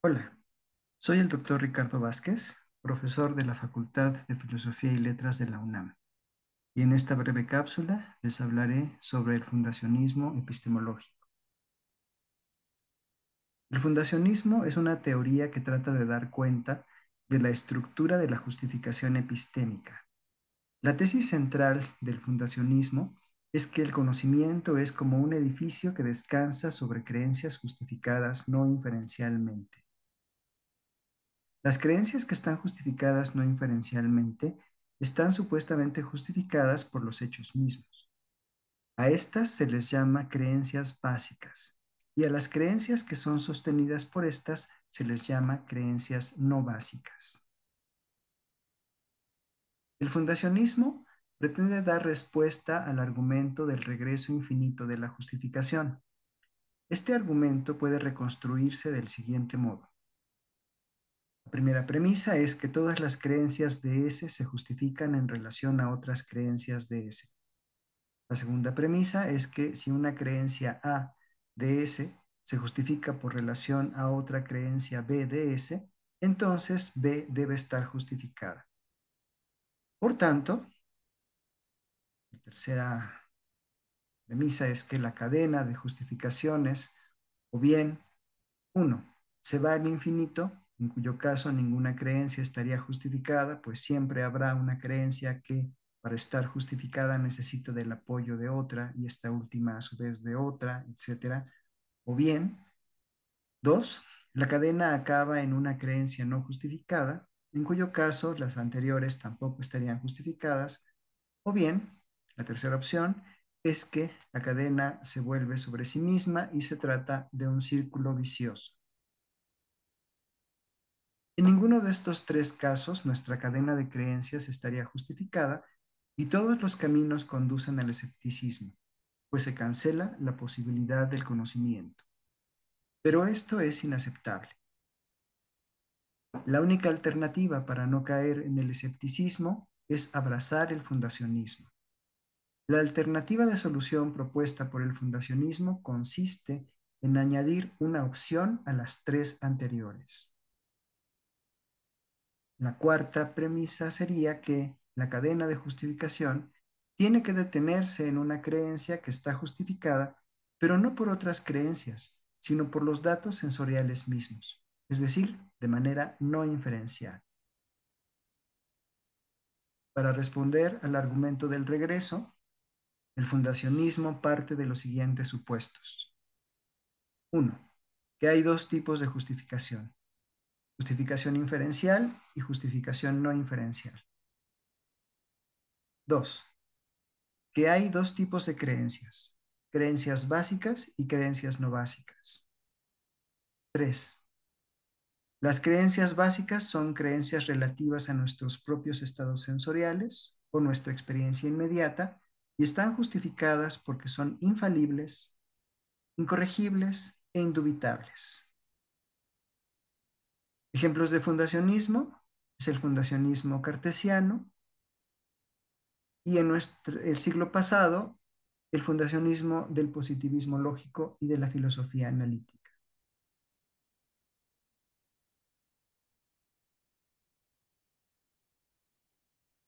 Hola, soy el doctor Ricardo Vázquez, profesor de la Facultad de Filosofía y Letras de la UNAM, y en esta breve cápsula les hablaré sobre el fundacionismo epistemológico. El fundacionismo es una teoría que trata de dar cuenta de la estructura de la justificación epistémica. La tesis central del fundacionismo es que el conocimiento es como un edificio que descansa sobre creencias justificadas no inferencialmente. Las creencias que están justificadas no inferencialmente están supuestamente justificadas por los hechos mismos. A estas se les llama creencias básicas y a las creencias que son sostenidas por estas se les llama creencias no básicas. El fundacionismo pretende dar respuesta al argumento del regreso infinito de la justificación. Este argumento puede reconstruirse del siguiente modo primera premisa es que todas las creencias de S se justifican en relación a otras creencias de S. La segunda premisa es que si una creencia A de S se justifica por relación a otra creencia B de S, entonces B debe estar justificada. Por tanto, la tercera premisa es que la cadena de justificaciones, o bien, uno, se va al infinito, en cuyo caso ninguna creencia estaría justificada, pues siempre habrá una creencia que para estar justificada necesita del apoyo de otra y esta última a su vez de otra, etc. O bien, dos, la cadena acaba en una creencia no justificada, en cuyo caso las anteriores tampoco estarían justificadas, o bien, la tercera opción es que la cadena se vuelve sobre sí misma y se trata de un círculo vicioso ninguno de estos tres casos nuestra cadena de creencias estaría justificada y todos los caminos conducen al escepticismo, pues se cancela la posibilidad del conocimiento. Pero esto es inaceptable. La única alternativa para no caer en el escepticismo es abrazar el fundacionismo. La alternativa de solución propuesta por el fundacionismo consiste en añadir una opción a las tres anteriores. La cuarta premisa sería que la cadena de justificación tiene que detenerse en una creencia que está justificada, pero no por otras creencias, sino por los datos sensoriales mismos, es decir, de manera no inferencial. Para responder al argumento del regreso, el fundacionismo parte de los siguientes supuestos. Uno, Que hay dos tipos de justificación, justificación inferencial y justificación no inferencial. Dos, que hay dos tipos de creencias, creencias básicas y creencias no básicas. Tres, las creencias básicas son creencias relativas a nuestros propios estados sensoriales o nuestra experiencia inmediata y están justificadas porque son infalibles, incorregibles e indubitables. Ejemplos de fundacionismo es el fundacionismo cartesiano y en nuestro, el siglo pasado el fundacionismo del positivismo lógico y de la filosofía analítica.